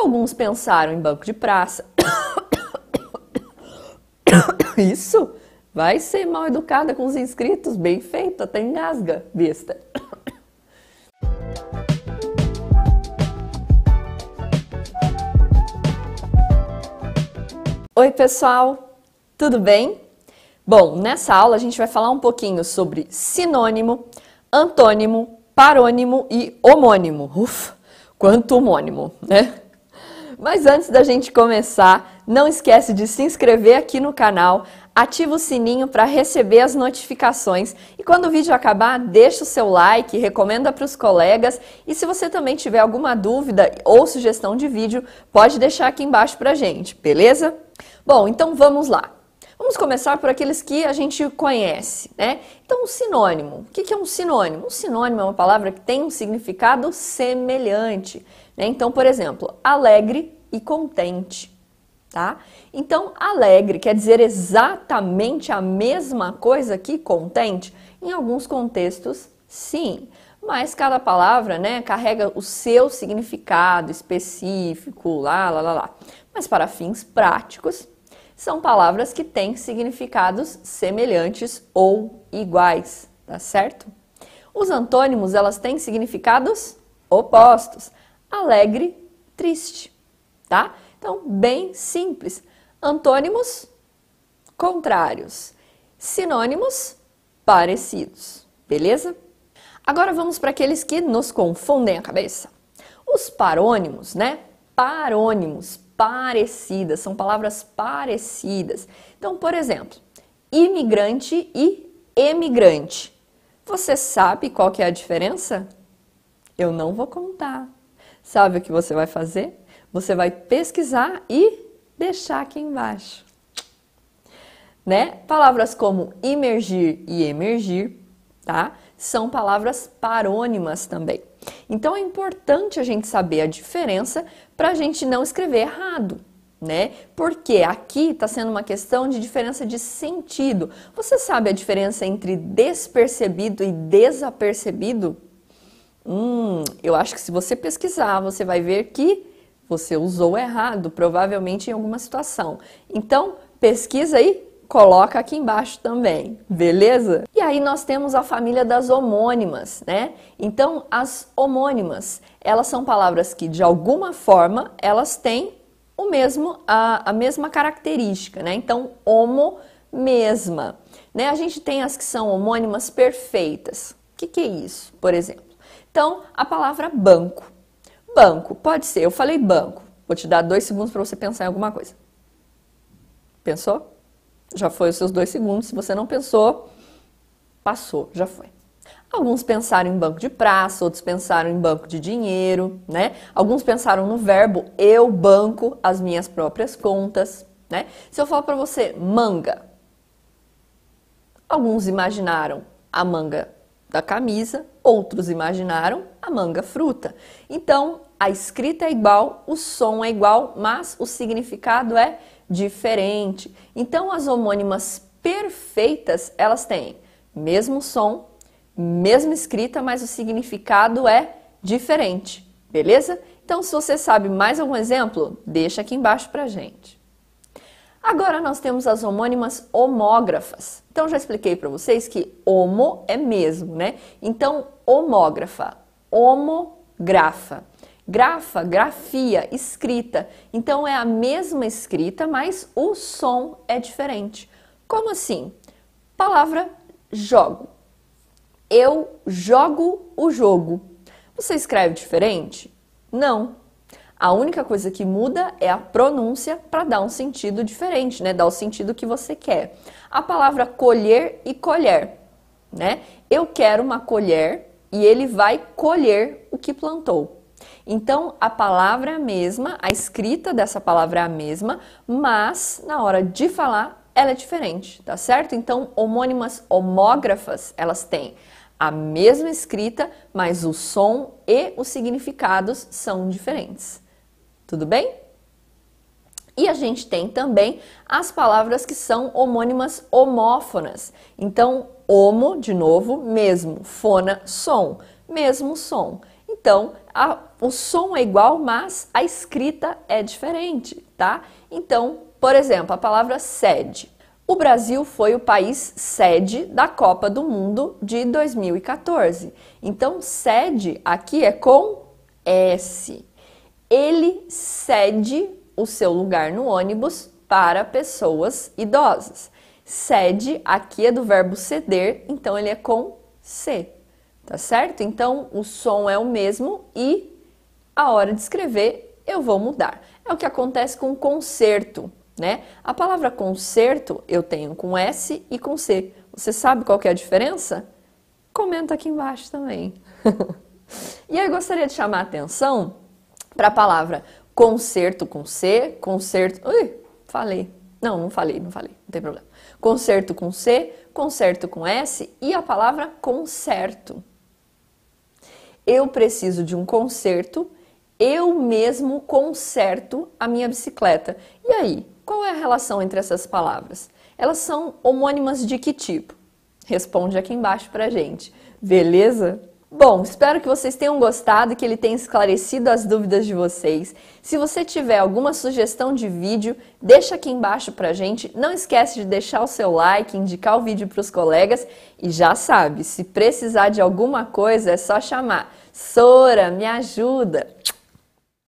Alguns pensaram em banco de praça. Isso vai ser mal educada com os inscritos, bem feito, até engasga, besta. Oi, pessoal, tudo bem? Bom, nessa aula a gente vai falar um pouquinho sobre sinônimo, antônimo, parônimo e homônimo. Ufa, quanto homônimo, né? Mas antes da gente começar, não esquece de se inscrever aqui no canal, ativa o sininho para receber as notificações e quando o vídeo acabar, deixa o seu like, recomenda para os colegas e se você também tiver alguma dúvida ou sugestão de vídeo, pode deixar aqui embaixo para gente, beleza? Bom, então vamos lá. Vamos começar por aqueles que a gente conhece, né? Então, um sinônimo. O que é um sinônimo? Um sinônimo é uma palavra que tem um significado semelhante. Né? Então, por exemplo, alegre e contente. Tá? Então, alegre quer dizer exatamente a mesma coisa que contente? Em alguns contextos, sim. Mas cada palavra né, carrega o seu significado específico, lá, lá, lá, lá. Mas para fins práticos, são palavras que têm significados semelhantes ou iguais, tá certo? Os antônimos, elas têm significados opostos. Alegre, triste, tá? Então, bem simples. Antônimos, contrários. Sinônimos, parecidos, beleza? Agora vamos para aqueles que nos confundem a cabeça. Os parônimos, né? Parônimos, parecidas, são palavras parecidas. Então, por exemplo, imigrante e emigrante. Você sabe qual que é a diferença? Eu não vou contar. Sabe o que você vai fazer? Você vai pesquisar e deixar aqui embaixo. Né? Palavras como imergir e emergir, tá? São palavras parônimas também. Então é importante a gente saber a diferença para a gente não escrever errado. Né? Porque aqui está sendo uma questão de diferença de sentido. Você sabe a diferença entre despercebido e desapercebido? Hum, eu acho que se você pesquisar, você vai ver que você usou errado, provavelmente em alguma situação. Então, pesquisa aí coloca aqui embaixo também, beleza? E aí nós temos a família das homônimas, né? Então, as homônimas, elas são palavras que de alguma forma elas têm o mesmo a, a mesma característica, né? Então, homo mesma, né? A gente tem as que são homônimas perfeitas. O que, que é isso, por exemplo? Então, a palavra banco. Banco, pode ser, eu falei banco. Vou te dar dois segundos para você pensar em alguma coisa. Pensou? Já foi os seus dois segundos. Se você não pensou, passou, já foi. Alguns pensaram em banco de praça, outros pensaram em banco de dinheiro, né? Alguns pensaram no verbo eu banco as minhas próprias contas, né? Se eu falar para você manga, alguns imaginaram a manga da camisa, outros imaginaram a manga fruta. Então, a escrita é igual, o som é igual, mas o significado é diferente. Então as homônimas perfeitas, elas têm mesmo som, mesma escrita, mas o significado é diferente, beleza? Então se você sabe mais algum exemplo, deixa aqui embaixo pra gente. Agora nós temos as homônimas homógrafas. Então já expliquei para vocês que homo é mesmo, né? Então homógrafa, homografa. Grafa, grafia, escrita. Então é a mesma escrita, mas o som é diferente. Como assim? Palavra jogo. Eu jogo o jogo. Você escreve diferente? Não. A única coisa que muda é a pronúncia para dar um sentido diferente, né? Dar o sentido que você quer. A palavra colher e colher, né? Eu quero uma colher e ele vai colher o que plantou. Então, a palavra é a mesma, a escrita dessa palavra é a mesma, mas na hora de falar ela é diferente, tá certo? Então, homônimas homógrafas, elas têm a mesma escrita, mas o som e os significados são diferentes. Tudo bem? E a gente tem também as palavras que são homônimas homófonas. Então, homo, de novo, mesmo, fona, som, mesmo som. Então, a, o som é igual, mas a escrita é diferente, tá? Então, por exemplo, a palavra sede. O Brasil foi o país sede da Copa do Mundo de 2014. Então, sede aqui é com S. Ele cede o seu lugar no ônibus para pessoas idosas. Cede aqui é do verbo ceder, então ele é com C tá certo? Então o som é o mesmo e a hora de escrever eu vou mudar. É o que acontece com concerto, né? A palavra concerto eu tenho com S e com C. Você sabe qual é a diferença? Comenta aqui embaixo também. e aí gostaria de chamar a atenção para a palavra concerto com C, concerto. Ui, falei. Não, não falei, não falei, não tem problema. Concerto com C, concerto com S e a palavra concerto eu preciso de um conserto, eu mesmo conserto a minha bicicleta. E aí, qual é a relação entre essas palavras? Elas são homônimas de que tipo? Responde aqui embaixo pra gente. Beleza? Bom, espero que vocês tenham gostado e que ele tenha esclarecido as dúvidas de vocês. Se você tiver alguma sugestão de vídeo, deixa aqui embaixo pra gente. Não esquece de deixar o seu like, indicar o vídeo para os colegas e já sabe, se precisar de alguma coisa é só chamar. Sora, me ajuda!